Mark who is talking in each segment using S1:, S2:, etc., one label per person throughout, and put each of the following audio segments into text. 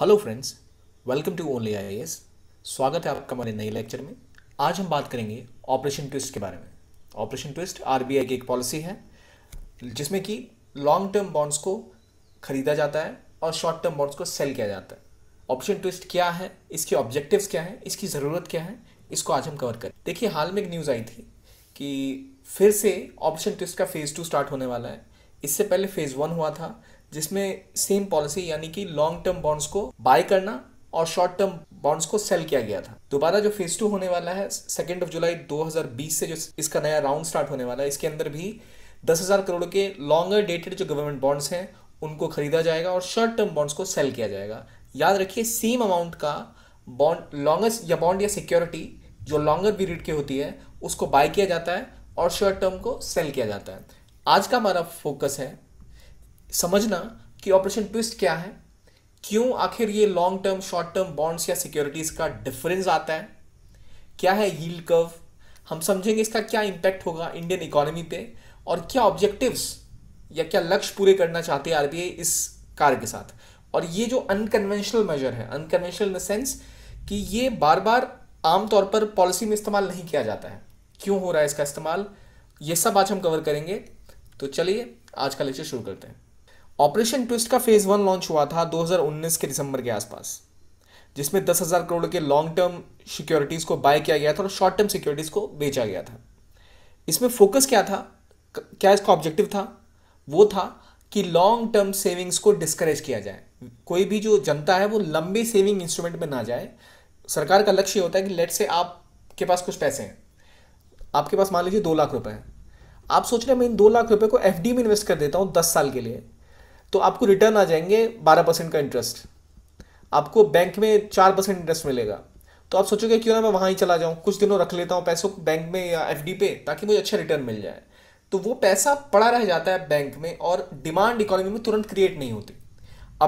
S1: hello friends welcome to only I स्वागत है आपका हमारे नए लेक्चर में आज हम बात करेंगे ऑपरेशन ट्विस्ट के बारे में ऑपरेशन ट्विस्ट आरबीआई की एक पॉलिसी है जिसमें कि लॉन्ग टर्म बॉन्ड्स को खरीदा जाता है और शॉर्ट टर्म बॉन्ड्स को सेल किया जाता है ऑपरेशन ट्विस्ट क्या है इसके ऑब्जेक्टिव्स क्या है इसकी ज़रूरत क्या है इसको आज हम कवर करें देखिए हाल में एक न्यूज़ आई थी कि फिर से ऑपरेशन ट्विस्ट का फेज़ टू स्टार्ट होने वाला है इससे पहले फेज़ वन हुआ था जिसमें सेम पॉलिसी यानी कि लॉन्ग टर्म बॉन्ड्स को बाय करना और शॉर्ट टर्म बॉन्ड्स को सेल किया गया था दोबारा जो फेज टू होने वाला है सेकेंड ऑफ जुलाई 2020 से जो इसका नया राउंड स्टार्ट होने वाला है इसके अंदर भी दस हज़ार करोड़ के लॉन्गर डेटेड जो गवर्नमेंट बॉन्ड्स हैं उनको खरीदा जाएगा और शॉर्ट टर्म बॉन्ड्स को सेल किया जाएगा याद रखिए सेम अमाउंट का बॉन्ड लॉन्गेस्ट या बॉन्ड या सिक्योरिटी जो लॉन्गर पीरियड की होती है उसको बाय किया जाता है और शॉर्ट टर्म को सेल किया जाता है आज का हमारा फोकस है समझना कि ऑपरेशन ट्विस्ट क्या है क्यों आखिर ये long term short term bonds या सिक्योरिटीज का डिफरेंस आता है क्या है यील्ड कर्व हम समझेंगे इसका क्या इम्पैक्ट होगा इंडियन इकोनॉमी पे और क्या ऑब्जेक्टिव्स या क्या लक्ष्य पूरे करना चाहते हैं आरबीआई इस कार्य के साथ और ये जो अनकन्वेंशनल मेजर है अनकन्वेंशनल इन द सेंस कि ये बार बार आमतौर पर पॉलिसी में इस्तेमाल नहीं किया जाता है क्यों हो रहा है इसका इस्तेमाल ये सब आज हम कवर करेंगे तो चलिए आज का लेक्चर शुरू करते हैं ऑपरेशन ट्विस्ट का फेज़ वन लॉन्च हुआ था 2019 के दिसंबर के आसपास जिसमें दस हज़ार करोड़ के लॉन्ग टर्म सिक्योरिटीज़ को बाय किया गया था और शॉर्ट टर्म सिक्योरिटीज़ को बेचा गया था इसमें फोकस क्या था क्या इसका ऑब्जेक्टिव था वो था कि लॉन्ग टर्म सेविंग्स को डिस्करेज किया जाए कोई भी जो जनता है वो लंबे सेविंग इंस्ट्रूमेंट में ना जाए सरकार का लक्ष्य होता है कि लेट से आपके पास कुछ पैसे हैं आपके पास मान लीजिए दो लाख रुपए हैं आप सोच रहे हैं मैं इन दो लाख रुपए को एफ में इन्वेस्ट कर देता हूँ दस साल के लिए तो आपको रिटर्न आ जाएंगे बारह परसेंट का इंटरेस्ट आपको बैंक में चार परसेंट इंटरेस्ट मिलेगा तो आप सोचोगे क्यों ना मैं वहाँ ही चला जाऊँ कुछ दिनों रख लेता हूँ पैसों को बैंक में या एफ पे ताकि मुझे अच्छा रिटर्न मिल जाए तो वो पैसा पड़ा रह जाता है बैंक में और डिमांड इकोनॉमी में तुरंत क्रिएट नहीं होती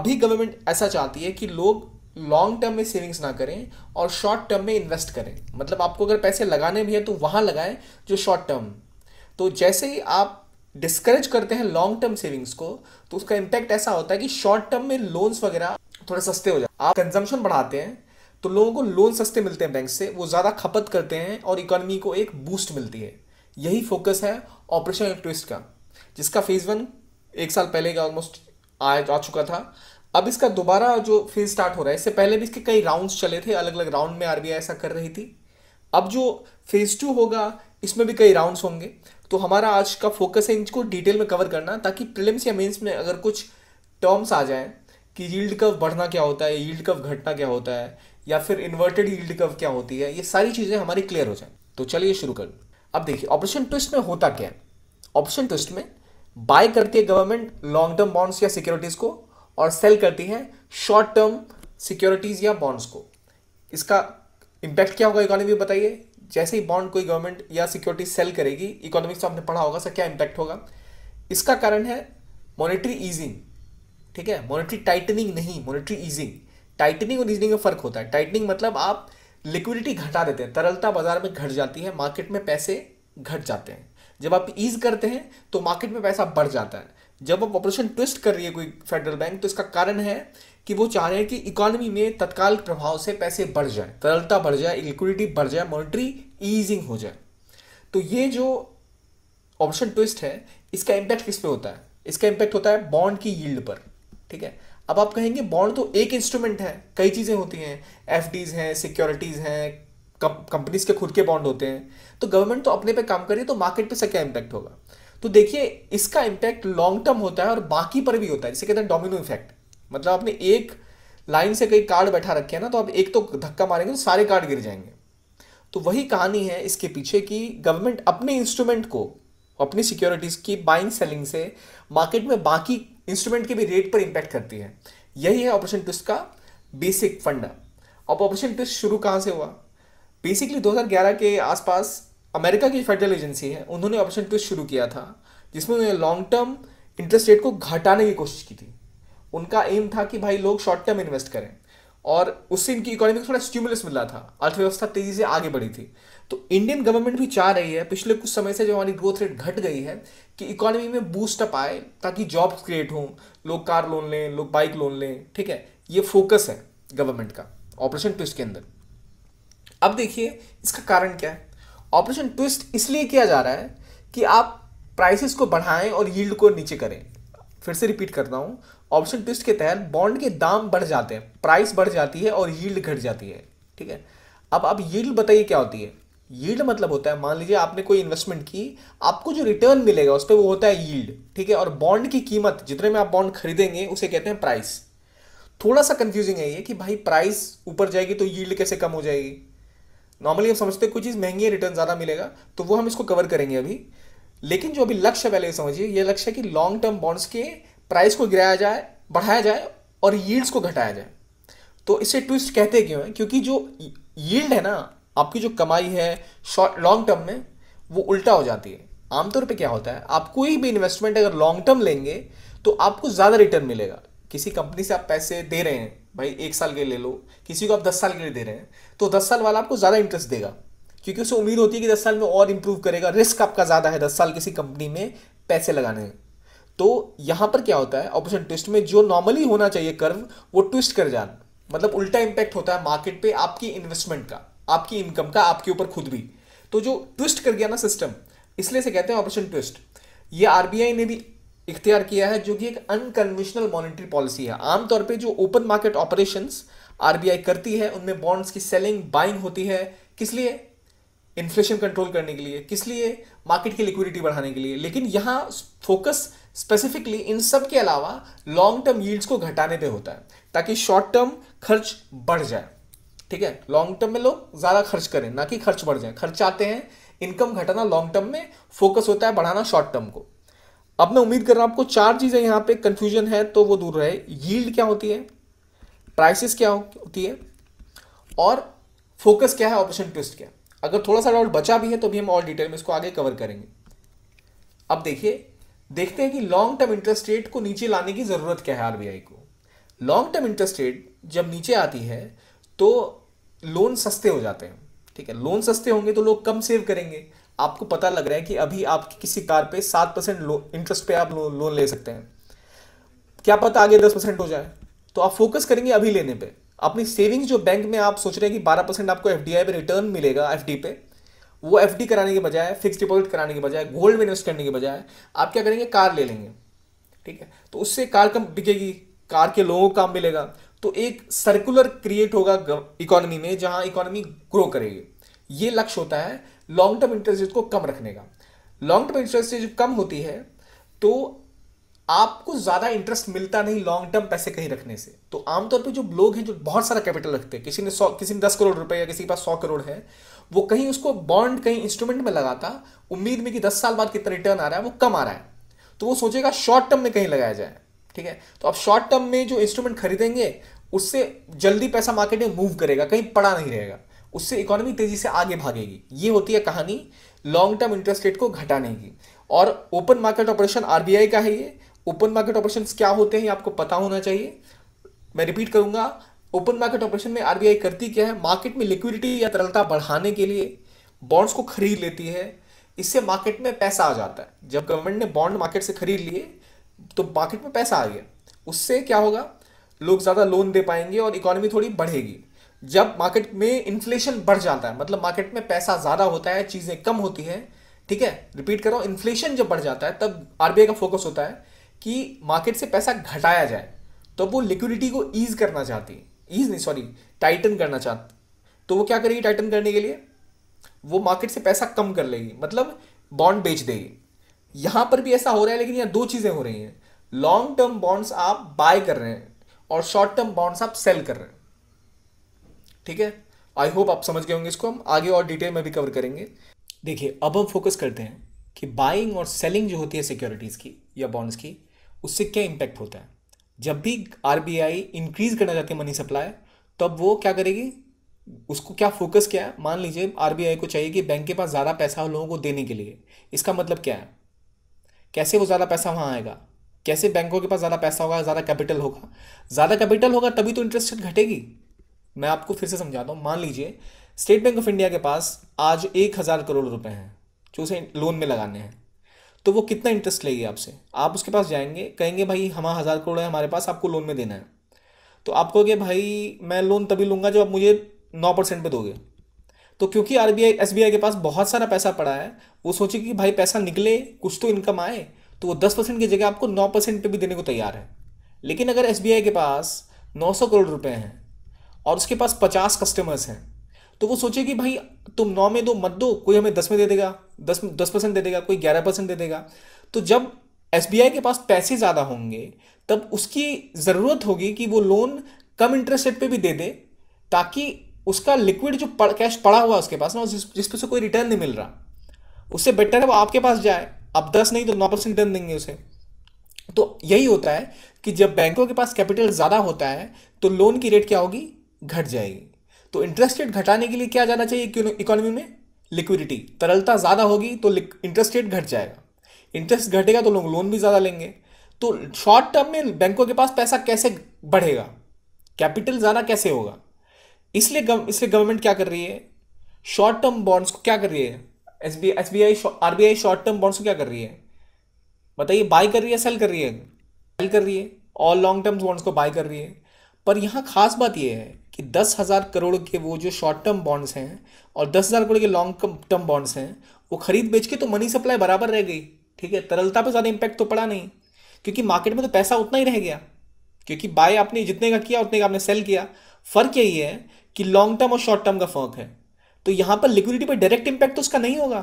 S1: अभी गवर्नमेंट ऐसा चाहती है कि लोग लॉन्ग टर्म में सेविंग्स ना करें और शॉर्ट टर्म में इन्वेस्ट करें मतलब आपको अगर पैसे लगाने भी हैं तो वहाँ लगाएं जो शॉर्ट टर्म तो जैसे ही आप डिस्करेज करते हैं लॉन्ग टर्म सेविंग्स को तो उसका इम्पैक्ट ऐसा होता है कि शॉर्ट टर्म में लोन्स वगैरह थोड़े सस्ते हो जाते आप कंजम्पशन बढ़ाते हैं तो लोगों को लोन सस्ते मिलते हैं बैंक से वो ज़्यादा खपत करते हैं और इकोनॉमी को एक बूस्ट मिलती है यही फोकस है ऑपरेशन ट्विस्ट का जिसका फेज़ वन एक साल पहले का ऑलमोस्ट आ, जा चुका था अब इसका दोबारा जो फेज स्टार्ट हो रहा है इससे पहले भी इसके कई राउंड्स चले थे अलग अलग राउंड में आरबीआई ऐसा कर रही थी अब जो फेज़ टू होगा इसमें भी कई राउंड्स होंगे तो हमारा आज का फोकस है इनको डिटेल में कवर करना ताकि प्रिलिम्स या मेंस में अगर कुछ टर्म्स आ जाएं कि यील्ड कव बढ़ना क्या होता है यील्ड कव घटना क्या होता है या फिर इन्वर्टेड यील्ड कव क्या होती है ये सारी चीज़ें हमारी क्लियर हो जाए तो चलिए शुरू कर अब देखिए ऑपरेशन ट्विस्ट में होता क्या है ऑप्शन ट्विस्ट में बाय करती है गवर्नमेंट लॉन्ग टर्म बॉन्ड्स या सिक्योरिटीज़ को और सेल करती है शॉर्ट टर्म सिक्योरिटीज़ या बॉन्ड्स को इसका इम्पैक्ट क्या होगा इकोनॉमी बताइए जैसे ही बॉन्ड कोई गवर्नमेंट या सिक्योरिटी सेल करेगी इकोनॉमिक्स तो आपने पढ़ा होगा सर क्या इम्पैक्ट होगा इसका कारण है मॉनेटरी ईजिंग ठीक है मॉनेटरी टाइटनिंग नहीं मॉनेटरी ईजिंग टाइटनिंग और ईजिंग में फ़र्क होता है टाइटनिंग मतलब आप लिक्विडिटी घटा देते हैं तरलता बाजार में घट जाती है मार्केट में पैसे घट जाते हैं जब आप ईज करते हैं तो मार्केट में पैसा बढ़ जाता है जब आप ऑपरेशन ट्विस्ट कर रही है कोई फेडरल बैंक तो इसका कारण है कि वो चाह रहे हैं कि इकोनॉमी में तत्काल प्रभाव से पैसे बढ़ जाए तरलता बढ़ जाए लिक्विडिटी बढ़ जाए मॉनिटरी ईजिंग हो जाए तो ये जो ऑप्शन ट्विस्ट है इसका इम्पैक्ट किस पे होता है इसका इम्पैक्ट होता है बॉन्ड की यील्ड पर ठीक है अब आप कहेंगे बॉन्ड तो एक इंस्ट्रूमेंट है कई चीज़ें होती हैं एफ हैं सिक्योरिटीज़ हैं कंपनीज के खुद के बॉन्ड होते हैं तो गवर्नमेंट तो अपने पे काम करिए तो मार्केट पे से क्या इम्पैक्ट होगा तो देखिए इसका इम्पैक्ट लॉन्ग टर्म होता है और बाकी पर भी होता है जैसे कहते हैं डोमिनो इफेक्ट मतलब आपने एक लाइन से कई कार्ड बैठा रखे हैं ना तो आप एक तो धक्का मारेंगे तो सारे कार्ड गिर जाएंगे तो वही कहानी है इसके पीछे कि गवर्नमेंट अपने इंस्ट्रूमेंट को अपनी सिक्योरिटीज़ की बाइंग सेलिंग से मार्केट में बाकी इंस्ट्रूमेंट के भी रेट पर इम्पैक्ट करती है यही है ऑपरेशन ट्विस्ट का बेसिक फंडा अब ऑपरेशन ट्विस्ट शुरू कहाँ से हुआ बेसिकली 2011 के आसपास अमेरिका की फेडरल एजेंसी है उन्होंने ऑपरेशन ट्विस्ट शुरू किया था जिसमें उन्होंने लॉन्ग टर्म इंटरेस्ट रेट को घटाने की कोशिश की थी उनका एम था कि भाई लोग शॉर्ट टर्म इन्वेस्ट करें और उससे इनकी इकोनॉमी को थोड़ा स्टिमुलस मिला था अर्थव्यवस्था तेजी से आगे बढ़ी थी तो इंडियन गवर्नमेंट भी चाह रही है पिछले कुछ समय से जो हमारी ग्रोथ रेट घट गई है कि इकोनॉमी में बूस्ट अप आए ताकि जॉब क्रिएट हों लोग कार लोन लें लोग बाइक लोन लें ठीक है ये फोकस है गवर्नमेंट का ऑपरेशन ट्विस्ट के अंदर अब देखिए इसका कारण क्या है ऑपरेशन ट्विस्ट इसलिए किया जा रहा है कि आप प्राइसेस को बढ़ाएं और यील्ड को नीचे करें फिर से रिपीट करता हूं ऑप्शन ट्विस्ट के तहत बॉन्ड के दाम बढ़ जाते हैं प्राइस बढ़ जाती है और यील्ड घट जाती है ठीक है अब आप यील्ड बताइए क्या होती है यील्ड मतलब होता है मान लीजिए आपने कोई इन्वेस्टमेंट की आपको जो रिटर्न मिलेगा उस पर वो होता है यील्ड ठीक है और बॉन्ड की कीमत जितने में आप बॉन्ड खरीदेंगे उसे कहते हैं प्राइस थोड़ा सा कंफ्यूजिंग है ये कि भाई प्राइस ऊपर जाएगी तो यील्ड कैसे कम हो जाएगी नॉर्मली हम समझते हैं कोई चीज़ महंगी है रिटर्न ज़्यादा मिलेगा तो वो हम इसको कवर करेंगे अभी लेकिन जो अभी लक्ष्य पहले समझिए ये लक्ष्य है कि लॉन्ग टर्म बॉन्ड्स के प्राइस को गिराया जाए बढ़ाया जाए और यील्ड्स को घटाया जाए तो इसे ट्विस्ट कहते क्यों है क्योंकि जो यील्ड है ना आपकी जो कमाई है शॉर्ट लॉन्ग टर्म में वो उल्टा हो जाती है आमतौर पे क्या होता है आप कोई भी इन्वेस्टमेंट अगर लॉन्ग टर्म लेंगे तो आपको ज़्यादा रिटर्न मिलेगा किसी कंपनी से आप पैसे दे रहे हैं भाई एक साल के लिए ले लो किसी को आप दस साल के लिए दे रहे हैं तो दस साल वाला आपको ज़्यादा इंटरेस्ट देगा क्योंकि उसे उम्मीद होती है कि दस साल में और इम्प्रूव करेगा रिस्क आपका ज़्यादा है दस साल किसी कंपनी में पैसे लगाने में तो यहां पर क्या होता है ऑपरेशन ट्विस्ट में जो नॉर्मली होना चाहिए कर्व वो ट्विस्ट कर जान मतलब उल्टा इंपैक्ट होता है मार्केट पे आपकी इन्वेस्टमेंट का आपकी इनकम का आपके ऊपर खुद भी तो जो ट्विस्ट कर गया ना सिस्टम इसलिए से कहते हैं ऑपरेशन ट्विस्ट ये आरबीआई ने भी इख्तियार किया है जो कि एक अनकन्वेंशनल मॉनिटरी पॉलिसी है आमतौर पे जो ओपन मार्केट ऑपरेशन आरबीआई करती है उनमें बॉन्ड्स की सेलिंग बाइंग होती है किस लिए इन्फ्लेशन कंट्रोल करने के लिए किस लिए मार्केट की लिक्विडिटी बढ़ाने के लिए लेकिन यहां फोकस स्पेसिफिकली इन सब के अलावा लॉन्ग टर्म यील्ड्स को घटाने पे होता है ताकि शॉर्ट टर्म खर्च बढ़ जाए ठीक है लॉन्ग टर्म में लोग ज़्यादा खर्च करें ना कि खर्च बढ़ जाए खर्च आते हैं इनकम घटाना लॉन्ग टर्म में फोकस होता है बढ़ाना शॉर्ट टर्म को अब मैं उम्मीद कर रहा हूँ आपको चार चीज़ें यहाँ पे कन्फ्यूजन है तो वो दूर रहे यील्ड क्या होती है प्राइसिस क्या होती है और फोकस क्या है ऑपरेशन ट्विस्ट क्या अगर थोड़ा सा डाउट बचा भी है तो भी हम और डिटेल में इसको आगे कवर करेंगे अब देखिए देखते हैं कि लॉन्ग टर्म इंटरेस्ट रेट को नीचे लाने की ज़रूरत क्या है आरबीआई को लॉन्ग टर्म इंटरेस्ट रेट जब नीचे आती है तो लोन सस्ते हो जाते हैं ठीक है लोन सस्ते होंगे तो लोग कम सेव करेंगे आपको पता लग रहा है कि अभी आप किसी कार पे सात परसेंट इंटरेस्ट पे आप लो, लोन ले सकते हैं क्या पता आगे दस परसेंट हो जाए तो आप फोकस करेंगे अभी लेने पे अपनी सेविंग्स जो बैंक में आप सोच रहे हैं कि बारह परसेंट आपको एफ पे रिटर्न मिलेगा एफ पे वो एफ कराने के बजाय फिक्स डिपॉजिट कराने के बजाय गोल्ड में इन्वेस्ट करने के बजाय आप क्या करेंगे कार ले लेंगे ठीक है तो उससे कार कम बिकेगी कार के लोगों को काम मिलेगा तो एक सर्कुलर क्रिएट होगा इकोनॉमी में जहां इकोनॉमी ग्रो करेगी ये लक्ष्य होता है लॉन्ग टर्म इंटरेस्ट रेट को कम रखने का लॉन्ग टर्म इंटरेस्ट रेट जब कम होती है तो आपको ज़्यादा इंटरेस्ट मिलता नहीं लॉन्ग टर्म पैसे कहीं रखने से तो आमतौर पे जो लोग हैं जो बहुत सारा कैपिटल रखते हैं किसी ने सौ किसी ने दस करोड़ रुपए या किसी के पास सौ करोड़ है वो कहीं उसको बॉन्ड कहीं इंस्ट्रूमेंट में लगाता उम्मीद में कि दस साल बाद कितना रिटर्न आ रहा है वो कम आ रहा है तो वो सोचेगा शॉर्ट टर्म में कहीं लगाया जाए ठीक है तो आप शॉर्ट टर्म में जो इंस्ट्रूमेंट खरीदेंगे उससे जल्दी पैसा मार्केट में मूव करेगा कहीं पड़ा नहीं रहेगा उससे इकोनॉमी तेजी से आगे भागेगी ये होती है कहानी लॉन्ग टर्म इंटरेस्ट रेट को घटाने की और ओपन मार्केट ऑपरेशन आरबीआई का है ये ओपन मार्केट ऑपरेशन क्या होते हैं आपको पता होना चाहिए मैं रिपीट करूंगा ओपन मार्केट ऑपरेशन में आरबीआई करती क्या है मार्केट में लिक्विडिटी या तरलता बढ़ाने के लिए बॉन्ड्स को खरीद लेती है इससे मार्केट में पैसा आ जाता है जब गवर्नमेंट ने बॉन्ड मार्केट से खरीद लिए तो मार्केट में पैसा आ गया उससे क्या होगा लोग ज़्यादा लोन दे पाएंगे और इकोनॉमी थोड़ी बढ़ेगी जब मार्केट में इन्फ्लेशन बढ़ जाता है मतलब मार्केट में पैसा ज़्यादा होता है चीज़ें कम होती है ठीक है रिपीट कर रहा हूँ इन्फ्लेशन जब बढ़ जाता है तब आरबीआई का फोकस होता है कि मार्केट से पैसा घटाया जाए तो वो लिक्विडिटी को ईज करना चाहती है ईज नहीं सॉरी टाइटन करना चाहती तो वो क्या करेगी टाइटन करने के लिए वो मार्केट से पैसा कम कर लेगी मतलब बॉन्ड बेच देगी यहां पर भी ऐसा हो रहा है लेकिन यहाँ दो चीज़ें हो रही हैं लॉन्ग टर्म बॉन्ड्स आप बाय कर रहे हैं और शॉर्ट टर्म बॉन्ड्स आप सेल कर रहे हैं ठीक है आई होप आप समझ गए होंगे इसको हम आगे और डिटेल में भी कवर करेंगे देखिए अब हम फोकस करते हैं कि बाइंग और सेलिंग जो होती है सिक्योरिटीज़ की या बॉन्ड्स की उससे क्या इम्पैक्ट होता है जब भी आर इंक्रीज करना चाहती है मनी सप्लाई तब वो क्या करेगी उसको क्या फोकस क्या है मान लीजिए आर को चाहिए कि बैंक के पास ज़्यादा पैसा लोगों को देने के लिए इसका मतलब क्या है कैसे वो ज़्यादा पैसा वहाँ आएगा कैसे बैंकों के पास ज़्यादा पैसा होगा ज़्यादा कैपिटल होगा ज़्यादा कैपिटल होगा तभी तो इंटरेस्ट रेट घटेगी मैं आपको फिर से समझाता हूँ मान लीजिए स्टेट बैंक ऑफ इंडिया के पास आज एक हज़ार करोड़ रुपए हैं जो उसे लोन में लगाने हैं तो वो कितना इंटरेस्ट लेगी आपसे आप उसके पास जाएंगे कहेंगे भाई हम हज़ार करोड़ है हमारे पास आपको लोन में देना है तो आप कहोगे भाई मैं लोन तभी लूँगा जब आप मुझे नौ परसेंट पर दोगे तो क्योंकि R B I S B I के पास बहुत सारा पैसा पड़ा है वो सोचे कि भाई पैसा निकले कुछ तो इनकम आए तो वो दस परसेंट की जगह आपको नौ परसेंट पर भी देने को तैयार है लेकिन अगर एस बी आई के पास नौ सौ करोड़ रुपए हैं और उसके पास पचास कस्टमर्स हैं तो वो सोचे कि भाई तुम नौ में दो मत दो कोई हमें दस में दे देगा दस दस परसेंट दे देगा कोई ग्यारह परसेंट दे देगा तो जब एस के पास पैसे ज़्यादा होंगे तब उसकी ज़रूरत होगी कि वो लोन कम इंटरेस्ट रेट पे भी दे दे ताकि उसका लिक्विड जो पड़, कैश पड़ा हुआ उसके पास ना जिस, जिस से कोई रिटर्न नहीं मिल रहा उससे बेटर है वो आपके पास जाए आप दस नहीं तो नौ परसेंट रिटर्न देंगे उसे तो यही होता है कि जब बैंकों के पास कैपिटल ज़्यादा होता है तो लोन की रेट क्या होगी घट जाएगी तो इंटरेस्ट रेट घटाने के लिए क्या जाना चाहिए इकोनॉमी में लिक्विडिटी तरलता ज़्यादा होगी तो इंटरेस्ट रेट घट जाएगा इंटरेस्ट घटेगा तो लोग लोन भी ज़्यादा लेंगे तो शॉर्ट टर्म में बैंकों के पास पैसा कैसे बढ़ेगा कैपिटल ज़्यादा कैसे होगा इसलिए गव, इसलिए गवर्नमेंट क्या कर रही है शॉर्ट टर्म बॉन्ड्स को क्या कर रही है S B S B I R B I short term bonds को क्या कर रही है बताइए बाय कर रही है सेल कर रही है सेल कर रही है और लॉन्ग टर्म बॉन्ड्स को बाय कर रही है पर यहाँ खास बात यह है कि दस हज़ार करोड़ के वो जो शॉर्ट टर्म बॉन्ड्स हैं और दस हज़ार करोड़ के लॉन्ग टर्म बॉन्ड्स हैं वो खरीद बेच के तो मनी सप्लाई बराबर रह गई ठीक है तरलता पे ज़्यादा इम्पैक्ट तो पड़ा नहीं क्योंकि मार्केट में तो पैसा उतना ही रह गया क्योंकि बाय आपने जितने का किया उतने का आपने सेल किया फ़र्क यही है कि लॉन्ग टर्म और शॉर्ट टर्म का फ़र्क है तो यहाँ पर लिक्विडिटी पर डायरेक्ट इंपैक्ट तो उसका नहीं होगा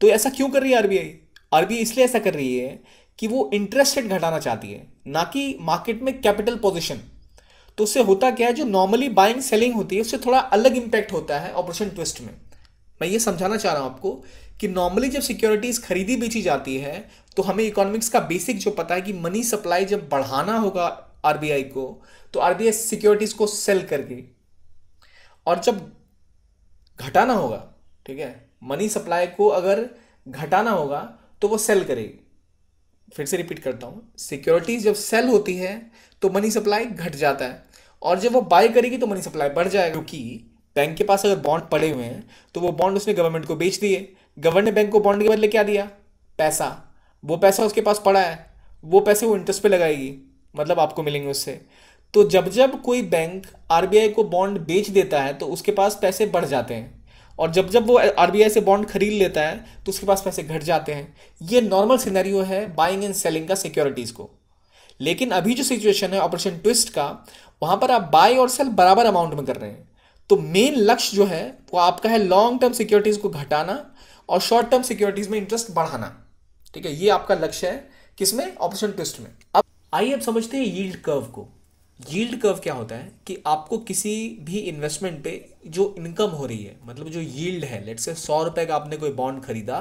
S1: तो ऐसा क्यों कर रही है आरबीआई आरबीआई इसलिए ऐसा कर रही है कि वो इंटरेस्ट रेट घटाना चाहती है ना कि मार्केट में कैपिटल पोजिशन तो उससे होता क्या है जो नॉर्मली बाइंग सेलिंग होती है उससे थोड़ा अलग इम्पैक्ट होता है ऑपरेशन ट्विस्ट में मैं ये समझाना चाह रहा हूँ आपको कि नॉर्मली जब सिक्योरिटीज़ खरीदी बेची जाती है तो हमें इकोनॉमिक्स का बेसिक जो पता है कि मनी सप्लाई जब बढ़ाना होगा आरबीआई को तो आरबीआई सिक्योरिटीज़ को सेल करके और जब घटाना होगा ठीक है मनी सप्लाई को अगर घटाना होगा तो वो सेल करेगी फिर से रिपीट करता हूँ सिक्योरिटीज जब सेल होती है तो मनी सप्लाई घट जाता है और जब वो बाय करेगी तो मनी सप्लाई बढ़ जाएगा क्योंकि बैंक के पास अगर बॉन्ड पड़े हुए हैं तो वो बॉन्ड उसने गवर्नमेंट को बेच दिए गवर्नमेंट बैंक को बॉन्ड के बदले क्या दिया पैसा वो पैसा उसके पास पड़ा है वो पैसे वो इंटरेस्ट पे लगाएगी मतलब आपको मिलेंगे उससे तो जब जब कोई बैंक आरबीआई को बॉन्ड बेच देता है तो उसके पास पैसे बढ़ जाते हैं और जब जब वो आर से बॉन्ड खरीद लेता है तो उसके पास पैसे घट जाते हैं ये नॉर्मल सिनेरियो है बाइंग एंड सेलिंग का सिक्योरिटीज़ को लेकिन अभी जो सिचुएशन है ऑपरेशन ट्विस्ट का वहाँ पर आप बाय और सेल बराबर अमाउंट में कर रहे हैं तो मेन लक्ष्य जो है वो आपका है लॉन्ग टर्म सिक्योरिटीज़ को घटाना और शॉर्ट टर्म सिक्योरिटीज़ में इंटरेस्ट बढ़ाना ठीक है ये आपका लक्ष्य है किसमें ऑपरेशन ट्विस्ट में अब आइए अब समझते हैं यील्ड कर्व को यील्ड कर्व क्या होता है कि आपको किसी भी इन्वेस्टमेंट पे जो इनकम हो रही है मतलब जो यील्ड है लेट से सौ रुपए का आपने कोई बॉन्ड खरीदा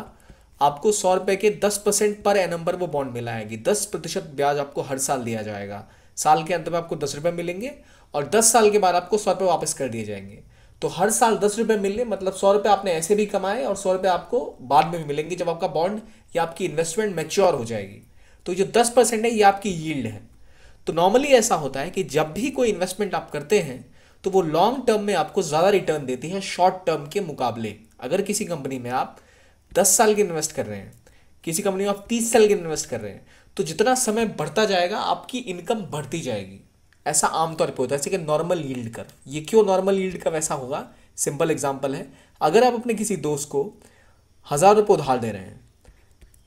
S1: आपको सौ रुपए के दस परसेंट पर एनम पर वो बॉन्ड मिला है कि दस प्रतिशत ब्याज आपको हर साल दिया जाएगा साल के अंत में आपको दस रुपए मिलेंगे और दस साल के बाद आपको सौ रुपए वापस कर दिए जाएंगे तो हर साल दस रुपये मिलने मतलब सौ रुपए आपने ऐसे भी कमाए और सौ रुपए आपको बाद में भी मिलेंगे जब आपका बॉन्ड या आपकी इन्वेस्टमेंट मेच्योर हो जाएगी तो जो दस परसेंट है ये आपकी यील्ड है तो नॉर्मली ऐसा होता है कि जब भी कोई इन्वेस्टमेंट आप करते हैं तो वो लॉन्ग टर्म में आपको ज़्यादा रिटर्न देती है शॉर्ट टर्म के मुकाबले अगर किसी कंपनी में आप दस साल के इन्वेस्ट कर रहे हैं किसी कंपनी में आप तीस साल के इन्वेस्ट कर रहे हैं तो जितना समय बढ़ता जाएगा आपकी इनकम बढ़ती जाएगी ऐसा आमतौर पर होता है जैसे कि नॉर्मल यील्ड कर ये क्यों नॉर्मल यील्ड का वैसा होगा सिंपल एग्जाम्पल है अगर आप अपने किसी दोस्त को हज़ार रुपये उधार दे रहे हैं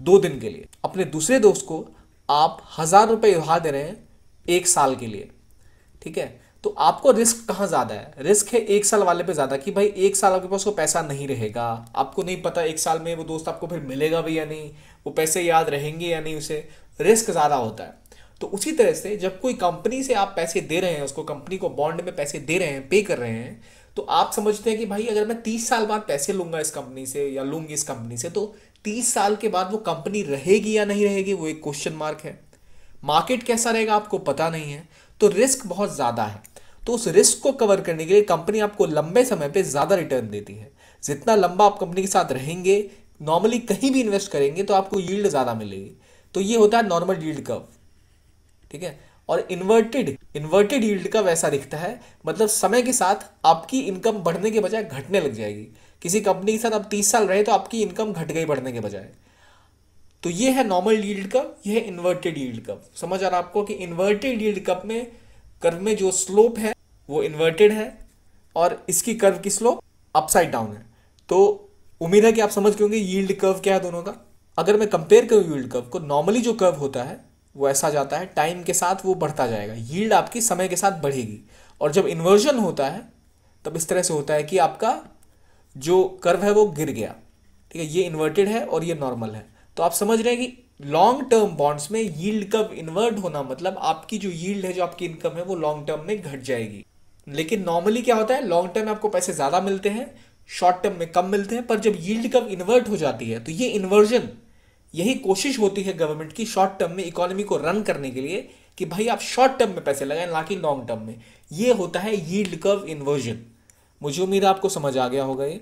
S1: दो दिन के लिए अपने दूसरे दोस्त को आप हज़ार रुपये उधार दे रहे हैं एक साल के लिए ठीक है तो आपको रिस्क कहाँ ज़्यादा है रिस्क है एक साल वाले पे ज़्यादा कि भाई एक साल आपके पास वो पैसा नहीं रहेगा आपको नहीं पता एक साल में वो दोस्त आपको फिर मिलेगा भी या नहीं वो पैसे याद रहेंगे या नहीं उसे रिस्क ज़्यादा होता है तो उसी तरह से जब कोई कंपनी से आप पैसे दे रहे हैं उसको कंपनी को बॉन्ड में पैसे दे रहे हैं पे कर रहे हैं तो आप समझते हैं कि भाई अगर मैं तीस साल बाद पैसे लूंगा इस कंपनी से या लूंगी इस कंपनी से तो तीस साल के बाद वो कंपनी रहेगी या नहीं रहेगी वो एक क्वेश्चन मार्क है मार्केट कैसा रहेगा आपको पता नहीं है तो रिस्क बहुत ज़्यादा है तो उस रिस्क को कवर करने के लिए कंपनी आपको लंबे समय पर ज़्यादा रिटर्न देती है जितना लंबा आप कंपनी के साथ रहेंगे नॉर्मली कहीं भी इन्वेस्ट करेंगे तो आपको यील्ड ज़्यादा मिलेगी तो ये होता है नॉर्मल यील्ड कर्व ठीक है और इन्वर्टेड इन्वर्टेड यील्ड का वैसा दिखता है मतलब समय के साथ आपकी इनकम बढ़ने के बजाय घटने लग जाएगी किसी कंपनी के साथ आप तीस साल रहे तो आपकी इनकम घट गई बढ़ने के बजाय तो ये है नॉर्मल यील्ड कप ये है इन्वर्टेड यील्ड कप समझ आ रहा आपको कि इन्वर्टेड यील्ड कप में कर्व में जो स्लोप है वो इन्वर्टेड है और इसकी कर्व की स्लोप अपसाइड डाउन है तो उम्मीद है कि आप समझ गए होंगे यील्ड कर्व क्या है दोनों का अगर मैं कंपेयर करूँ यील्ड कर्व को नॉर्मली जो कर्व होता है वो ऐसा जाता है टाइम के साथ वो बढ़ता जाएगा यील्ड आपकी समय के साथ बढ़ेगी और जब इन्वर्जन होता है तब इस तरह से होता है कि आपका जो कर्व है वो गिर गया ठीक है ये इन्वर्टेड है और ये नॉर्मल है तो आप समझ रहे हैं कि लॉन्ग टर्म बॉन्ड्स में यील्ड कब इन्वर्ट होना मतलब आपकी जो यील्ड है जो आपकी इनकम है वो लॉन्ग टर्म में घट जाएगी लेकिन नॉर्मली क्या होता है लॉन्ग टर्म में आपको पैसे ज़्यादा मिलते हैं शॉर्ट टर्म में कम मिलते हैं पर जब यील्ड कब इन्वर्ट हो जाती है तो ये इन्वर्जन यही कोशिश होती है गवर्नमेंट की शॉर्ट टर्म में इकोनॉमी को रन करने के लिए कि भाई आप शॉर्ट टर्म में पैसे लगाएं ना कि लॉन्ग टर्म में ये होता है यील्ड कर्व इन्वर्जन मुझे उम्मीद आपको समझ आ गया होगा ये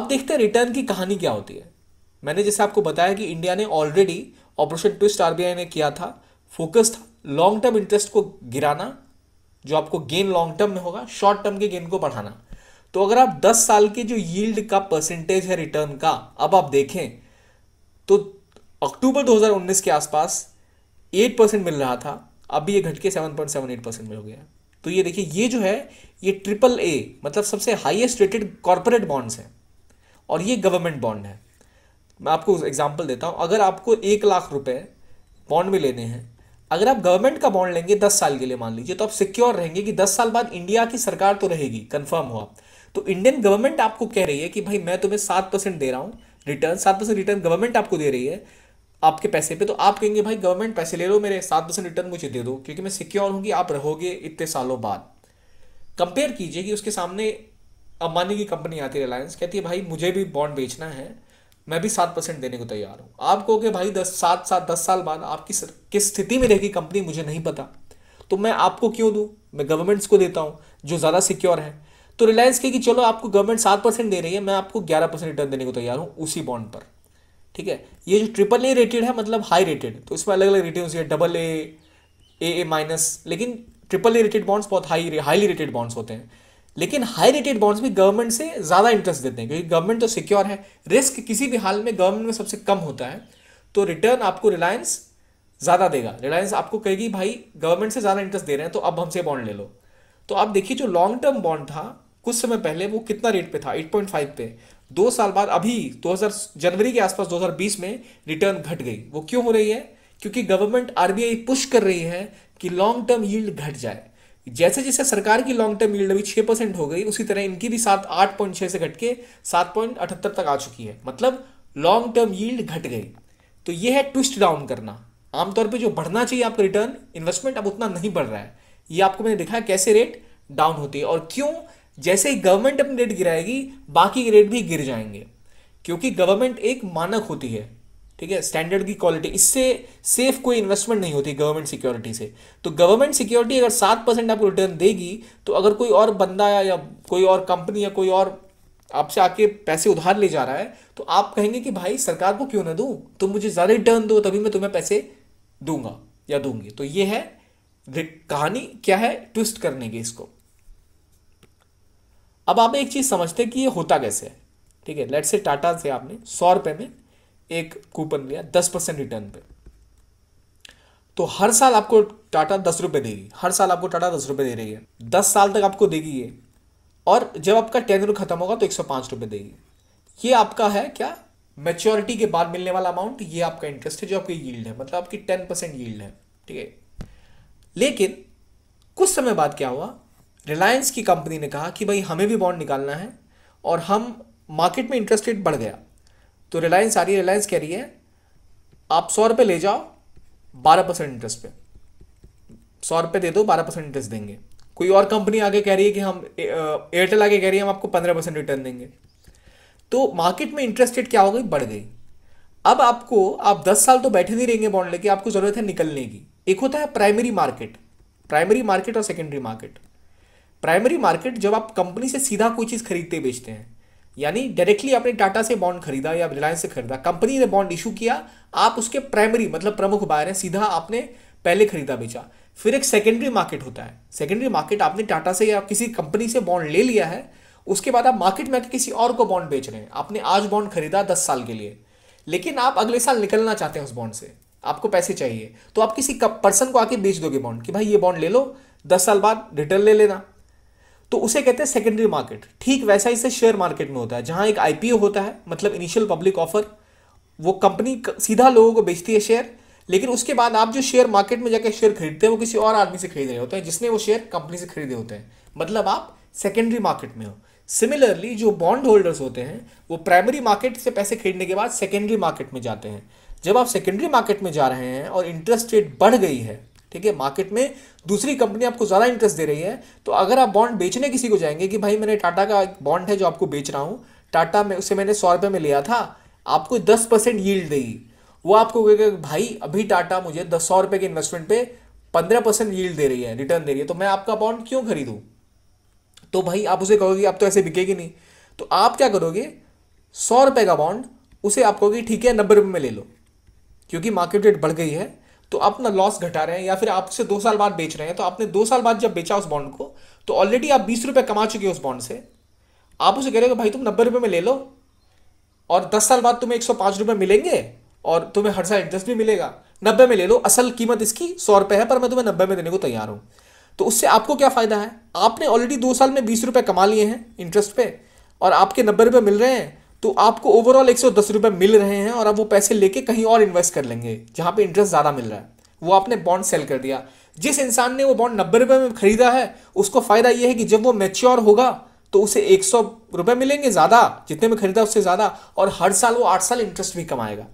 S1: अब देखते हैं रिटर्न की कहानी क्या होती है मैंने जैसे आपको बताया कि इंडिया ने ऑलरेडी ऑपरेशन ट्विस्ट आरबीआई ने किया था फोकस था लॉन्ग टर्म इंटरेस्ट को गिराना जो आपको गेन लॉन्ग टर्म में होगा शॉर्ट टर्म के गेन को बढ़ाना तो अगर आप 10 साल के जो यील्ड का परसेंटेज है रिटर्न का अब आप देखें तो अक्टूबर 2019 के आसपास 8 परसेंट मिल रहा था अब ये घटके seven point seven eight percent में हो गया तो ये देखिए ये जो है ये ट्रिपल ए मतलब सबसे हाईएस्ट रेटेड कॉरपोरेट बॉन्ड्स हैं और ये गवर्नमेंट बॉन्ड है मैं आपको एग्जाम्पल देता हूँ अगर आपको एक लाख रुपये बॉन्ड में लेने हैं अगर आप गवर्नमेंट का बॉन्ड लेंगे दस साल के लिए मान लीजिए तो आप सिक्योर रहेंगे कि दस साल बाद इंडिया की सरकार तो रहेगी कन्फर्म हो आप तो इंडियन गवर्नमेंट आपको कह रही है कि भाई मैं तुम्हें सात परसेंट दे रहा हूँ रिटर्न सात परसेंट रिटर्न गवर्नमेंट आपको दे रही है आपके पैसे पे तो आप कहेंगे भाई गवर्नमेंट पैसे ले लो मेरे सात परसेंट रिटर्न मुझे दे दो क्योंकि मैं सिक्योर हूँ कि आप रहोगे इतने सालों बाद कंपेयर कीजिए कि उसके सामने अंबानी की कंपनी आती है रिलायंस कहती है भाई मुझे भी बॉन्ड बेचना है मैं भी सात परसेंट देने को तैयार हूं आप कहोगे भाई दस सात सात दस साल बाद आपकी किस किस स्थिति में रहेगी कंपनी मुझे नहीं पता तो मैं आपको क्यों दूं मैं गवर्नमेंट्स को देता हूं जो ज़्यादा सिक्योर है तो रिलायंस कि चलो आपको गवर्नमेंट सात परसेंट दे रही है मैं आपको ग्यारह परसेंट रिटर्न देने को तैयार हूं उसी बॉन्ड पर ठीक है ये जो ट्रिपल ए रेटेड है मतलब हाई रेटेड तो इसमें अलग अलग रेटिंग होती डबल ए ए माइनस लेकिन ट्रिपल ए रेटेड बॉन्ड्स बहुत हाई हाईली रेटेड बॉन्ड्स होते हैं लेकिन हाई रेटेड बॉन्ड्स भी गवर्नमेंट से ज़्यादा इंटरेस्ट देते हैं क्योंकि गवर्नमेंट तो सिक्योर है रिस्क किसी भी हाल में गवर्नमेंट में सबसे कम होता है तो रिटर्न आपको रिलायंस ज़्यादा देगा रिलायंस आपको कहेगी भाई गवर्नमेंट से ज़्यादा इंटरेस्ट दे रहे हैं तो अब हमसे बॉन्ड ले लो तो आप देखिए जो लॉन्ग टर्म बॉन्ड था कुछ समय पहले वो कितना रेट पे था 8.5 पे दो साल बाद अभी 2000 जनवरी के आसपास 2020 में रिटर्न घट गई वो क्यों हो रही है क्योंकि गवर्नमेंट आरबीआई पुश कर रही है कि लॉन्ग टर्म यील्ड घट जाए जैसे जैसे सरकार की लॉन्ग टर्म यील्ड अभी छः परसेंट हो गई उसी तरह इनकी भी सात आठ पॉइंट छह से घट के सात पॉइंट अठहत्तर तक आ चुकी है मतलब लॉन्ग टर्म यील्ड घट गई तो ये है ट्विस्ट डाउन करना आमतौर पे जो बढ़ना चाहिए आपका रिटर्न इन्वेस्टमेंट अब उतना नहीं बढ़ रहा है ये आपको मैंने दिखाया कैसे रेट डाउन होती है और क्यों जैसे ही गवर्नमेंट अपनी रेट गिराएगी बाकी रेट भी गिर जाएंगे क्योंकि गवर्नमेंट एक मानक होती है ठीक है स्टैंडर्ड की क्वालिटी इससे सेफ कोई इन्वेस्टमेंट नहीं होती गवर्नमेंट सिक्योरिटी से तो गवर्नमेंट सिक्योरिटी अगर सात परसेंट आपको रिटर्न देगी तो अगर कोई और बंदा या, कोई और कंपनी या कोई और आपसे आके पैसे उधार ले जा रहा है तो आप कहेंगे कि भाई सरकार को क्यों ना दू तुम मुझे ज़्यादा रिटर्न दो तभी मैं तुम्हें पैसे दूंगा या दूंगी तो ये है कहानी क्या है ट्विस्ट करने की इसको अब आप एक चीज़ समझते कि ये होता कैसे है ठीक है लेट से टाटा से आपने सौ रुपए में एक कूपन लिया दस परसेंट रिटर्न पे तो हर साल आपको टाटा दस रुपये देगी हर साल आपको टाटा दस रुपए दे रही है दस साल तक आपको देगी ये और जब आपका टेन्योर खत्म होगा तो एक सौ पांच रुपए देगी ये आपका है क्या मेच्योरिटी के बाद मिलने वाला अमाउंट ये आपका इंटरेस्ट है जो आपकी यील्ड है मतलब आपकी टेन परसेंट यील्ड है ठीक है लेकिन कुछ समय बाद क्या हुआ रिलायंस की कंपनी ने कहा कि भाई हमें भी बॉन्ड निकालना है और हम मार्केट में इंटरेस्ट रेट बढ़ गया तो रिलायंस आ रही है रिलायंस कह रही है आप सौ रुपये ले जाओ बारह परसेंट इंटरेस्ट पे सौ रुपये दे दो बारह परसेंट इंटरेस्ट देंगे कोई और कंपनी आगे कह रही है कि हम एयरटेल आगे कह रही है हम आपको पंद्रह परसेंट रिटर्न देंगे तो मार्केट में इंटरेस्ट रेट क्या हो गई बढ़ गई अब आपको आप दस साल तो बैठे नहीं रहेंगे बॉन्ड लेके आपको ज़रूरत है निकलने की एक होता है प्राइमरी मार्केट प्राइमरी मार्केट और सेकेंडरी मार्केट प्राइमरी मार्केट जब आप कंपनी से सीधा कोई चीज़ खरीदते बेचते हैं यानी डायरेक्टली आपने टाटा से बॉन्ड खरीदा या रिलायंस से खरीदा कंपनी ने बॉन्ड इशू किया आप उसके प्राइमरी मतलब प्रमुख बायर हैं सीधा आपने पहले खरीदा बेचा फिर एक सेकेंडरी मार्केट होता है सेकेंडरी मार्केट आपने टाटा से या किसी कंपनी से बॉन्ड ले लिया है उसके बाद आप मार्केट में किसी और को बॉन्ड बेच रहे हैं आपने आज बॉन्ड खरीदा दस साल के लिए लेकिन आप अगले साल निकलना चाहते हैं उस बॉन्ड से आपको पैसे चाहिए तो आप किसी पर्सन को आके बेच दोगे बॉन्ड कि भाई ये बॉन्ड ले लो दस साल बाद रिटर्न ले लेना तो उसे कहते हैं सेकेंडरी मार्केट ठीक वैसा ही से शेयर मार्केट में होता है जहाँ एक आईपीओ होता है मतलब इनिशियल पब्लिक ऑफर वो कंपनी सीधा लोगों को बेचती है शेयर लेकिन उसके बाद आप जो शेयर मार्केट में जाकर शेयर खरीदते हैं वो किसी और आदमी से खरीद रहे होते हैं जिसने वो शेयर कंपनी से खरीदे होते हैं मतलब आप सेकेंडरी मार्केट में हो सिमिलरली जो बॉन्ड होल्डर्स होते हैं वो प्राइमरी मार्केट से पैसे खरीदने के बाद सेकेंडरी मार्केट में जाते हैं जब आप सेकेंडरी मार्केट में जा रहे हैं और इंटरेस्ट रेट बढ़ गई है ठीक है मार्केट में दूसरी कंपनी आपको ज़्यादा इंटरेस्ट दे रही है तो अगर आप बॉन्ड बेचने किसी को जाएंगे कि भाई मैंने टाटा का एक बॉन्ड है जो आपको बेच रहा हूँ टाटा में उसे मैंने सौ रुपये में लिया था आपको दस परसेंट यील्ड देगी वो आपको कहेगा भाई अभी टाटा मुझे दस सौ रुपये के इन्वेस्टमेंट पे पंद्रह परसेंट यील्ड दे रही है रिटर्न दे रही है तो मैं आपका बॉन्ड क्यों खरीदूँ तो भाई आप उसे कहोगे आप तो ऐसे बिकेगी नहीं तो आप क्या करोगे सौ रुपये का बॉन्ड उसे आप कहोगे ठीक है नब्बे रुपये में ले लो क्योंकि मार्केट रेट बढ़ गई है तो आप अपना लॉस घटा रहे हैं या फिर आप उसे दो साल बाद बेच रहे हैं तो आपने दो साल बाद जब बेचा उस बॉन्ड को तो ऑलरेडी आप बीस रुपये कमा चुके हो उस बॉन्ड से आप उसे कह रहे हो भाई तुम नब्बे रुपये में ले लो और दस साल बाद तुम्हें एक सौ पाँच रुपये मिलेंगे और तुम्हें हर साल इंटरेस्ट भी मिलेगा नब्बे में ले लो असल कीमत इसकी सौ रुपये है पर मैं तुम्हें नब्बे में देने को तैयार हूँ तो उससे आपको क्या फ़ायदा है आपने ऑलरेडी दो साल में बीस रुपये कमा लिए हैं इंटरेस्ट पे और आपके नब्बे रुपये मिल रहे हैं तो आपको ओवरऑल एक सौ दस रुपये मिल रहे हैं और आप वो पैसे लेके कहीं और इन्वेस्ट कर लेंगे जहाँ पे इंटरेस्ट ज़्यादा मिल रहा है वो आपने बॉन्ड सेल कर दिया जिस इंसान ने वो बॉन्ड नब्बे रुपये में खरीदा है उसको फ़ायदा ये है कि जब वो मेच्योर होगा तो उसे एक सौ रुपये मिलेंगे ज़्यादा जितने में खरीदा उससे ज़्यादा और हर साल वो आठ साल इंटरेस्ट भी कमाएगा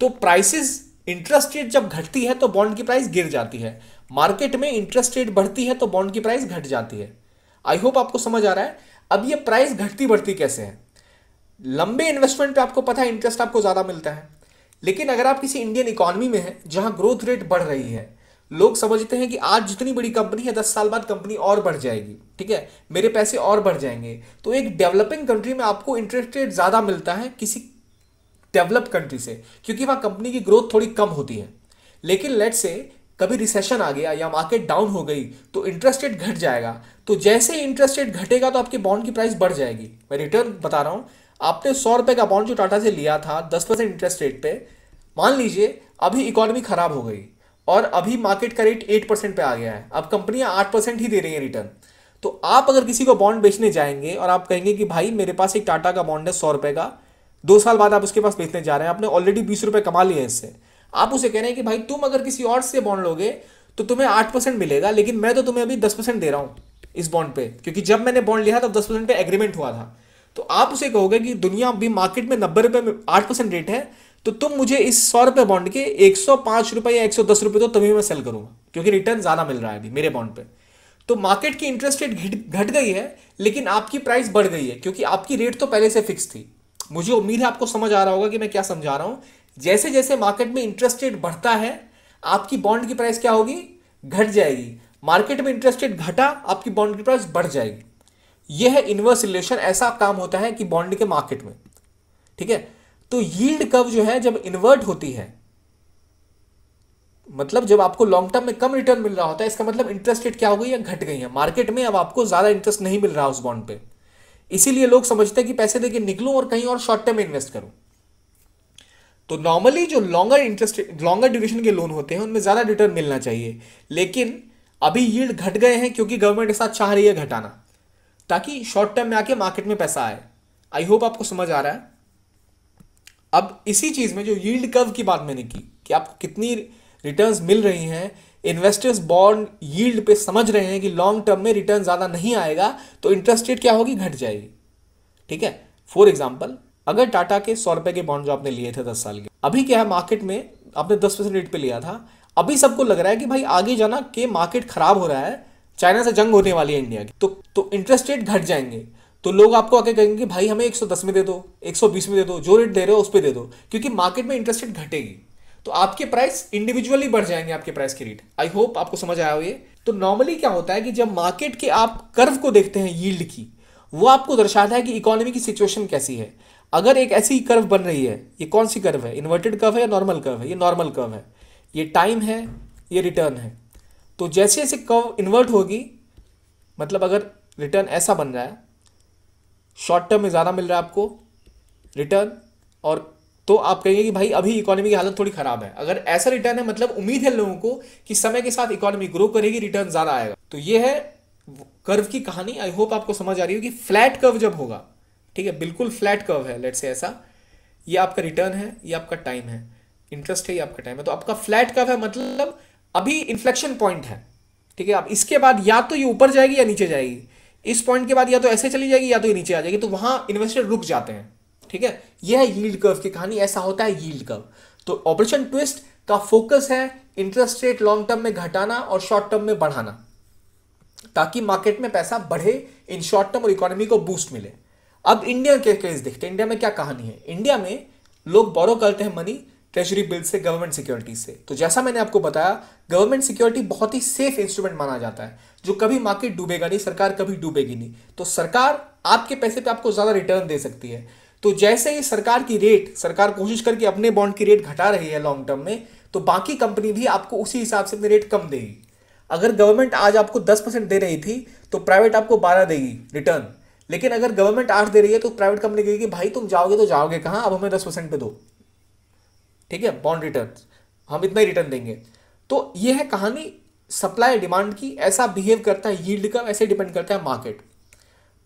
S1: तो प्राइसेस इंटरेस्ट रेट जब घटती है तो बॉन्ड की प्राइस गिर जाती है मार्केट में इंटरेस्ट रेट बढ़ती है तो बॉन्ड की प्राइस घट जाती है आई होप आपको समझ आ रहा है अब ये प्राइस घटती बढ़ती कैसे है लंबे इन्वेस्टमेंट पे आपको पता है इंटरेस्ट आपको ज़्यादा मिलता है लेकिन अगर आप किसी इंडियन इकॉनमी में हैं जहां ग्रोथ रेट बढ़ रही है लोग समझते हैं कि आज जितनी बड़ी कंपनी है दस साल बाद कंपनी और बढ़ जाएगी ठीक है मेरे पैसे और बढ़ जाएंगे तो एक डेवलपिंग कंट्री में आपको इंटरेस्ट रेट ज़्यादा मिलता है किसी डेवलप कंट्री से क्योंकि वहां कंपनी की ग्रोथ थोड़ी कम होती है लेकिन लेट से कभी रिसेशन आ गया या मार्केट डाउन हो गई तो इंटरेस्ट रेट घट जाएगा तो जैसे इंटरेस्ट रेट घटेगा तो आपके बॉन्ड की प्राइस बढ़ जाएगी मैं रिटर्न बता रहा हूं आपने सौ रुपये का बॉन्ड जो टाटा से लिया था दस परसेंट इंटरेस्ट रेट पे मान लीजिए अभी इकोनॉमी खराब हो गई और अभी मार्केट का रेट एट परसेंट पर आ गया है अब कंपनियां आठ परसेंट ही दे रही हैं रिटर्न तो आप अगर किसी को बॉन्ड बेचने जाएंगे और आप कहेंगे कि भाई मेरे पास एक टाटा का बॉन्ड है सौ रुपये का दो साल बाद आप उसके पास बेचने जा रहे हैं आपने ऑलरेडी बीस रुपये कमा लिए हैं इससे आप उसे कह रहे हैं कि भाई तुम अगर किसी और से बॉन्ड लोगे तो तुम्हें आठ परसेंट मिलेगा लेकिन मैं तो तुम्हें अभी दस परसेंट दे रहा हूँ इस बॉन्ड पे क्योंकि जब मैंने बॉन्ड लिया था तब दस परसेंट पे एग्रीमेंट हुआ था तो आप उसे कहोगे कि दुनिया अभी मार्केट में नब्बे रुपये में आठ परसेंट रेट है तो तुम मुझे इस सौ रुपये बॉन्ड के एक सौ पाँच रुपये या एक सौ दस रुपये तो तभी मैं सेल करूंगा क्योंकि रिटर्न ज़्यादा मिल रहा है अभी मेरे बॉन्ड पे तो मार्केट की इंटरेस्ट रेट घट गई है लेकिन आपकी प्राइस बढ़ गई है क्योंकि आपकी रेट तो पहले से फिक्स थी मुझे उम्मीद है आपको समझ आ रहा होगा कि मैं क्या समझा रहा हूँ जैसे जैसे मार्केट में इंटरेस्ट रेट बढ़ता है आपकी बॉन्ड की प्राइस क्या होगी घट जाएगी मार्केट में इंटरेस्ट रेट घटा आपकी बॉन्ड की प्राइस बढ़ जाएगी यह है इनवर्स रिलेशन ऐसा काम होता है कि बॉन्ड के मार्केट में ठीक है तो यील्ड कर्व जो है जब इन्वर्ट होती है मतलब जब आपको लॉन्ग टर्म में कम रिटर्न मिल रहा होता है इसका मतलब इंटरेस्ट रेट क्या हो गई है घट गई है मार्केट में अब आपको ज्यादा इंटरेस्ट नहीं मिल रहा उस बॉन्ड पे इसीलिए लोग समझते हैं कि पैसे देके निकलूं और कहीं और शॉर्ट टर्म इन्वेस्ट करूं तो नॉर्मली जो लॉन्गर इंटरेस्ट लॉन्गर ड्यूरेशन के लोन होते हैं उनमें ज़्यादा रिटर्न मिलना चाहिए लेकिन अभी यील्ड घट गए हैं क्योंकि गवर्नमेंट के साथ चाह रही है घटाना ताकि शॉर्ट टर्म में आके मार्केट में पैसा आए आई होप आपको समझ आ रहा है अब इसी चीज़ में जो यील्ड कर्व की बात मैंने की कि आपको कितनी रिटर्न्स मिल रही हैं इन्वेस्टर्स बॉन्ड यील्ड पे समझ रहे हैं कि लॉन्ग टर्म में रिटर्न ज़्यादा नहीं आएगा तो इंटरेस्ट रेट क्या होगी घट जाएगी ठीक है फॉर एग्जाम्पल अगर टाटा के सौ रुपए के बॉन्ड जो आपने लिए थे दस साल के अभी क्या है मार्केट में आपने दस परसेंट रेट पर लिया था अभी सबको लग रहा है कि भाई आगे जाना के मार्केट खराब हो रहा है चाइना से जंग होने वाली है इंडिया की तो तो इंटरेस्ट रेट घट जाएंगे तो लोग आपको आके कहेंगे कि भाई हमें 110 में दे दो 120 में दे दो जो रेट दे रहे हो उस पर दे दो क्योंकि मार्केट में इंटरेस्ट रेट घटेगी तो आपके प्राइस इंडिविजुअली बढ़ जाएंगे आपके प्राइस के रेट आई होप आपको समझ आया हो ये तो नॉर्मली क्या होता है कि जब मार्केट के आप कर्व को देखते हैं यील्ड की वो आपको दर्शाता है कि इकोनॉमी की सिचुएशन कैसी है अगर एक ऐसी कर्व बन रही है ये कौन सी कर्व है इन्वर्टेड कर्व है या नॉर्मल कर्व है ये नॉर्मल कर्व है ये टाइम है ये रिटर्न है तो जैसे जैसे कर्व इन्वर्ट होगी मतलब अगर रिटर्न ऐसा बन रहा है शॉर्ट टर्म में ज़्यादा मिल रहा है आपको रिटर्न और तो आप कहेंगे कि भाई अभी इकोनॉमी की हालत थोड़ी ख़राब है अगर ऐसा रिटर्न है मतलब उम्मीद है लोगों को कि समय के साथ इकोनॉमी ग्रो करेगी रिटर्न ज़्यादा आएगा तो ये है कर्व की कहानी आई होप आपको समझ आ रही होगी कि फ्लैट कर्व जब होगा ठीक है बिल्कुल फ्लैट कर्व है लेट से ऐसा ये आपका रिटर्न है ये आपका टाइम है इंटरेस्ट है ये आपका टाइम है तो आपका फ्लैट कर्व है मतलब अभी इन्फ्लेक्शन पॉइंट है ठीक है अब इसके बाद या तो ये ऊपर जाएगी या नीचे जाएगी इस पॉइंट के बाद या तो ऐसे चली जाएगी या तो ये नीचे आ जाएगी तो वहां इन्वेस्टर रुक जाते हैं ठीक है यह है यील्ड कर्व की कहानी ऐसा होता है यील्ड कर्व तो ऑपरेशन ट्विस्ट का फोकस है इंटरेस्ट रेट लॉन्ग टर्म में घटाना और शॉर्ट टर्म में बढ़ाना ताकि मार्केट में पैसा बढ़े इन शॉर्ट टर्म और इकोनॉमी को बूस्ट मिले अब इंडिया के केस देखते हैं इंडिया में क्या कहानी है इंडिया में लोग बोरो करते हैं मनी ट्रेजरी बिल से गवर्नमेंट सिक्योरिटी से तो जैसा मैंने आपको बताया गवर्नमेंट सिक्योरिटी बहुत ही सेफ इंस्ट्रूमेंट माना जाता है जो कभी मार्केट डूबेगा नहीं सरकार कभी डूबेगी नहीं तो सरकार आपके पैसे पे आपको ज़्यादा रिटर्न दे सकती है तो जैसे ही सरकार की रेट सरकार कोशिश करके अपने बॉन्ड की रेट घटा रही है लॉन्ग टर्म में तो बाकी कंपनी भी आपको उसी हिसाब से अपनी रेट कम देगी अगर गवर्नमेंट आज आपको दस परसेंट दे रही थी तो प्राइवेट आपको बारह देगी रिटर्न लेकिन अगर गवर्नमेंट आठ दे रही है तो प्राइवेट कंपनी कहेगी भाई तुम जाओगे तो जाओगे कहाँ अब हमें दस परसेंट पे दो ठीक है बॉन्ड रिटर्न हम इतना ही रिटर्न देंगे तो ये है कहानी सप्लाई डिमांड की ऐसा बिहेव करता है यील्ड का ऐसे डिपेंड करता है मार्केट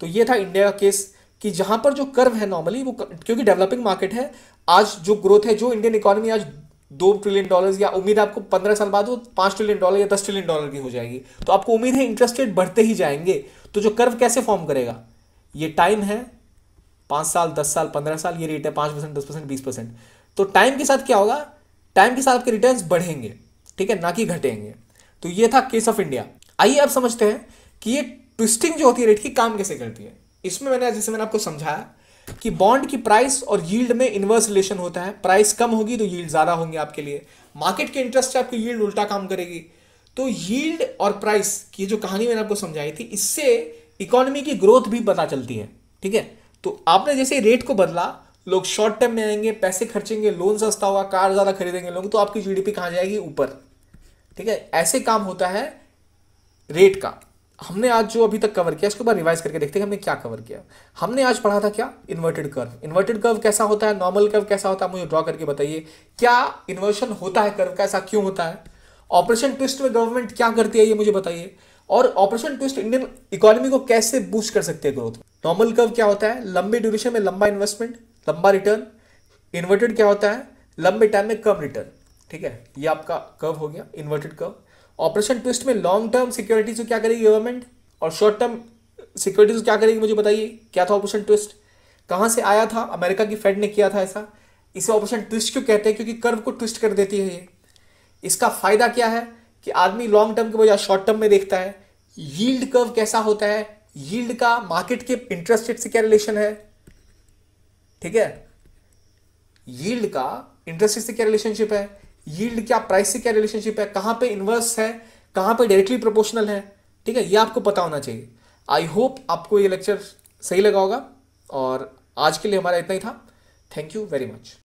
S1: तो ये था इंडिया का केस कि जहां पर जो कर्व है नॉर्मली वो क्योंकि डेवलपिंग मार्केट है आज जो ग्रोथ है जो इंडियन इकोनॉमी आज दो ट्रिलियन डॉलर्स या उम्मीद आपको पंद्रह साल बाद वो पांच ट्रिलियन डॉलर या दस ट्रिलियन डॉलर की हो जाएगी तो आपको उम्मीद है इंटरेस्ट रेट बढ़ते ही जाएंगे तो जो कर्व कैसे फॉर्म करेगा ये टाइम है पांच साल दस साल पंद्रह साल ये रेट है पांच परसेंट दस परसेंट बीस परसेंट तो टाइम के साथ क्या होगा टाइम के साथ आपके रिटर्न बढ़ेंगे ठीक है ना कि घटेंगे तो ये था केस ऑफ इंडिया आइए आप समझते हैं कि ये ट्विस्टिंग जो होती है रेट की काम कैसे करती है इसमें मैंने जैसे मैंने आपको समझाया कि बॉन्ड की प्राइस और यील्ड में इन्वर्स रिलेशन होता है प्राइस कम होगी तो यील्ड ज़्यादा होंगे आपके लिए मार्केट के इंटरेस्ट से आपकी यील्ड उल्टा काम करेगी तो यील्ड और प्राइस की जो कहानी मैंने आपको समझाई थी इससे इकोनॉमी की ग्रोथ भी पता चलती है ठीक है तो आपने जैसे रेट को बदला लोग शॉर्ट टर्म में आएंगे पैसे खर्चेंगे लोन सस्ता होगा कार ज़्यादा खरीदेंगे लोग तो आपकी जीडीपी कहां जाएगी ऊपर ठीक है ऐसे काम होता है रेट का हमने आज जो अभी तक कवर किया इसके ऊपर रिवाइज करके देखते हैं हमने क्या कवर किया हमने आज पढ़ा था क्या इन्वर्टेड कर्व इन्वर्टेड कर्व कैसा होता है नॉर्मल कर्व कैसा होता है मुझे ड्रॉ करके बताइए क्या इन्वर्शन होता है कर्व का ऐसा क्यों होता है ऑपरेशन ट्विस्ट में गवर्नमेंट क्या करती है ये मुझे बताइए और ऑपरेशन ट्विस्ट इंडियन इकोनॉमी को कैसे बूस्ट कर सकते हैं ग्रोथ नॉर्मल कर्व क्या होता है लंबे ड्यूरेशन में लंबा इन्वेस्टमेंट लंबा रिटर्न इन्वर्टेड क्या होता है लंबे टाइम में कम रिटर्न ठीक है ये आपका कर्व हो गया इन्वर्टेड कर्व ऑपरेशन ट्विस्ट में लॉन्ग टर्म सिक्योरिटीज को क्या करेगी गवर्नमेंट और शॉर्ट टर्म सिक्योरिटीज क्या करेगी मुझे बताइए क्या था ऑपरेशन ट्विस्ट कहाँ से आया था अमेरिका की फेड ने किया था ऐसा इसे ऑपरेशन ट्विस्ट क्यों कहते हैं क्योंकि कर्व को ट्विस्ट कर देती है ये इसका फायदा क्या है कि आदमी लॉन्ग टर्म के बजाय शॉर्ट टर्म में देखता है यील्ड कर्व कैसा होता है यील्ड का मार्केट के इंटरेस्ट रेट से क्या रिलेशन है ठीक है यील्ड का इंटरेस्ट से क्या रिलेशनशिप है यील्ड क्या प्राइस से क्या रिलेशनशिप है कहां पे इन्वर्स है कहां पे डायरेक्टली प्रोपोर्शनल है ठीक है ये आपको पता होना चाहिए आई होप आपको ये लेक्चर सही लगा होगा और आज के लिए हमारा इतना ही था थैंक यू वेरी मच